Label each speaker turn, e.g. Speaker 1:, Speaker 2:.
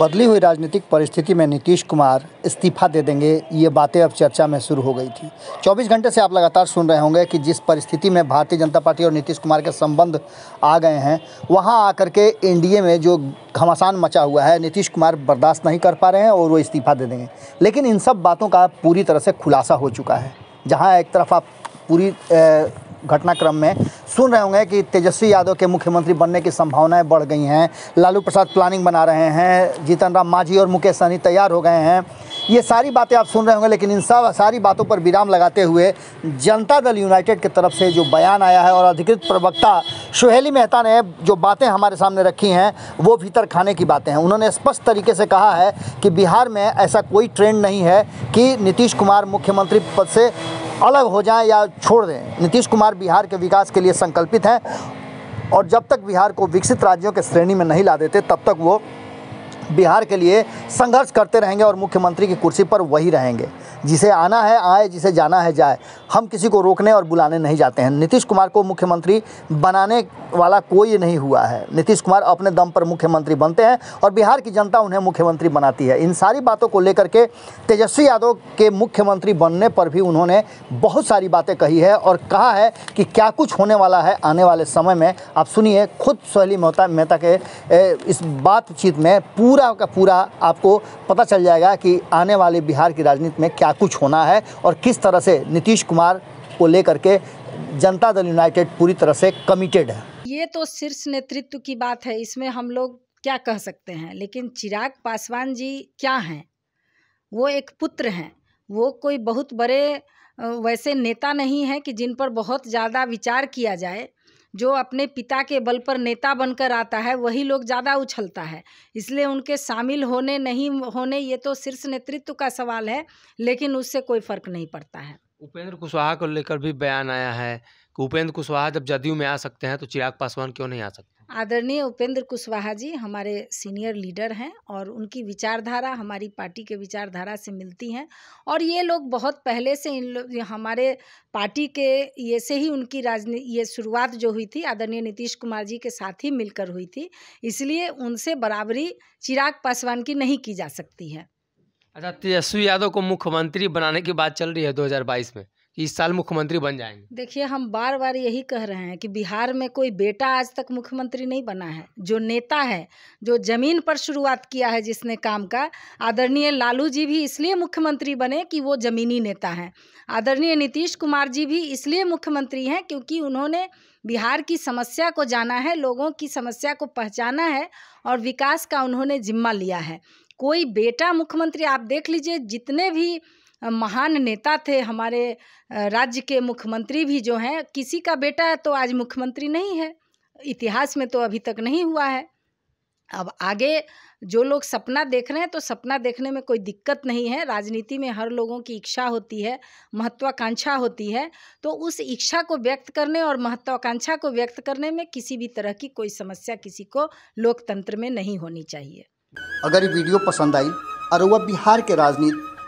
Speaker 1: बदली हुई राजनीतिक परिस्थिति में नीतीश कुमार इस्तीफा दे देंगे ये बातें अब चर्चा में शुरू हो गई थी 24 घंटे से आप लगातार सुन रहे होंगे कि जिस परिस्थिति में भारतीय जनता पार्टी और नीतीश कुमार के संबंध आ गए हैं वहाँ आकर के एन में जो घमासान मचा हुआ है नीतीश कुमार बर्दाश्त नहीं कर पा रहे हैं और वो इस्तीफा दे देंगे लेकिन इन सब बातों का पूरी तरह से खुलासा हो चुका है जहाँ एक तरफ आप पूरी घटनाक्रम में सुन रहे होंगे कि तेजस्वी यादव के मुख्यमंत्री बनने की संभावनाएं बढ़ गई हैं लालू प्रसाद प्लानिंग बना रहे हैं जीतन राम मांझी और मुकेश सहनी तैयार हो गए हैं ये सारी बातें आप सुन रहे होंगे लेकिन इन सब सारी बातों पर विराम लगाते हुए जनता दल यूनाइटेड की तरफ से जो बयान आया है और अधिकृत प्रवक्ता सुहेली मेहता ने जो बातें हमारे सामने रखी हैं वो भीतर खाने की बातें हैं उन्होंने स्पष्ट तरीके से कहा है कि बिहार में ऐसा कोई ट्रेंड नहीं है कि नीतीश कुमार मुख्यमंत्री पद से अलग हो जाएं या छोड़ दें नीतीश कुमार बिहार के विकास के लिए संकल्पित हैं और जब तक बिहार को विकसित राज्यों के श्रेणी में नहीं ला देते तब तक वो बिहार के लिए संघर्ष करते रहेंगे और मुख्यमंत्री की कुर्सी पर वही रहेंगे जिसे आना है आए जिसे जाना है जाए हम किसी को रोकने और बुलाने नहीं जाते हैं नीतीश कुमार को मुख्यमंत्री बनाने वाला कोई नहीं हुआ है नीतीश कुमार अपने दम पर मुख्यमंत्री बनते हैं और बिहार की जनता उन्हें मुख्यमंत्री बनाती है इन सारी बातों को लेकर के तेजस्वी यादव के मुख्यमंत्री बनने पर भी उन्होंने बहुत सारी बातें कही है और कहा है कि क्या कुछ होने वाला है आने वाले समय में आप सुनिए खुद सहेली मेहता मेहता के इस बातचीत में पूरा का पूरा आपको पता चल जाएगा कि आने वाले बिहार की राजनीति में क्या क्या कुछ होना है और किस तरह से नीतीश कुमार को लेकर के जनता दल यूनाइटेड पूरी तरह से कमिटेड है
Speaker 2: ये तो शीर्ष नेतृत्व की बात है इसमें हम लोग क्या कह सकते हैं लेकिन चिराग पासवान जी क्या हैं वो एक पुत्र हैं वो कोई बहुत बड़े वैसे नेता नहीं हैं कि जिन पर बहुत ज़्यादा विचार किया जाए जो अपने पिता के बल पर नेता बनकर आता है वही लोग ज़्यादा उछलता है इसलिए उनके शामिल होने नहीं होने ये तो शीर्ष नेतृत्व का सवाल है लेकिन उससे कोई फर्क नहीं पड़ता है
Speaker 1: उपेंद्र कुशवाहा को लेकर भी बयान आया है कि उपेंद्र कुशवाहा जब जदयू में आ सकते हैं तो चिराग पासवान क्यों नहीं आ सकते
Speaker 2: आदरणीय उपेंद्र कुशवाहा जी हमारे सीनियर लीडर हैं और उनकी विचारधारा हमारी पार्टी के विचारधारा से मिलती हैं और ये लोग बहुत पहले से इन लोग हमारे पार्टी के ये से ही उनकी राजनीति ये शुरुआत जो हुई थी आदरणीय नीतीश कुमार जी के साथ ही मिलकर हुई थी इसलिए उनसे बराबरी चिराग पासवान की नहीं की जा सकती है अच्छा
Speaker 1: तेजस्वी यादव को मुख्यमंत्री बनाने की बात चल रही है दो में इस साल मुख्यमंत्री बन जाएंगे
Speaker 2: देखिए हम बार बार यही कह रहे हैं कि बिहार में कोई बेटा आज तक मुख्यमंत्री नहीं बना है जो नेता है जो जमीन पर शुरुआत किया है जिसने काम का आदरणीय लालू जी भी इसलिए मुख्यमंत्री बने कि वो जमीनी नेता हैं आदरणीय नीतीश कुमार जी भी इसलिए मुख्यमंत्री हैं क्योंकि उन्होंने बिहार की समस्या को जाना है लोगों की समस्या को पहचाना है और विकास का उन्होंने जिम्मा लिया है कोई बेटा मुख्यमंत्री आप देख लीजिए जितने भी महान नेता थे हमारे राज्य के मुख्यमंत्री भी जो हैं किसी का बेटा तो आज मुख्यमंत्री नहीं है इतिहास में तो अभी तक नहीं हुआ है अब आगे जो लोग सपना देख रहे हैं तो सपना देखने में कोई दिक्कत नहीं है राजनीति में हर लोगों की इच्छा होती है महत्वाकांक्षा होती है तो उस इच्छा को व्यक्त करने और महत्वाकांक्षा को व्यक्त करने में किसी भी तरह की कोई समस्या किसी को लोकतंत्र में नहीं होनी चाहिए
Speaker 1: अगर ये वीडियो पसंद आई और वह बिहार के राजनीति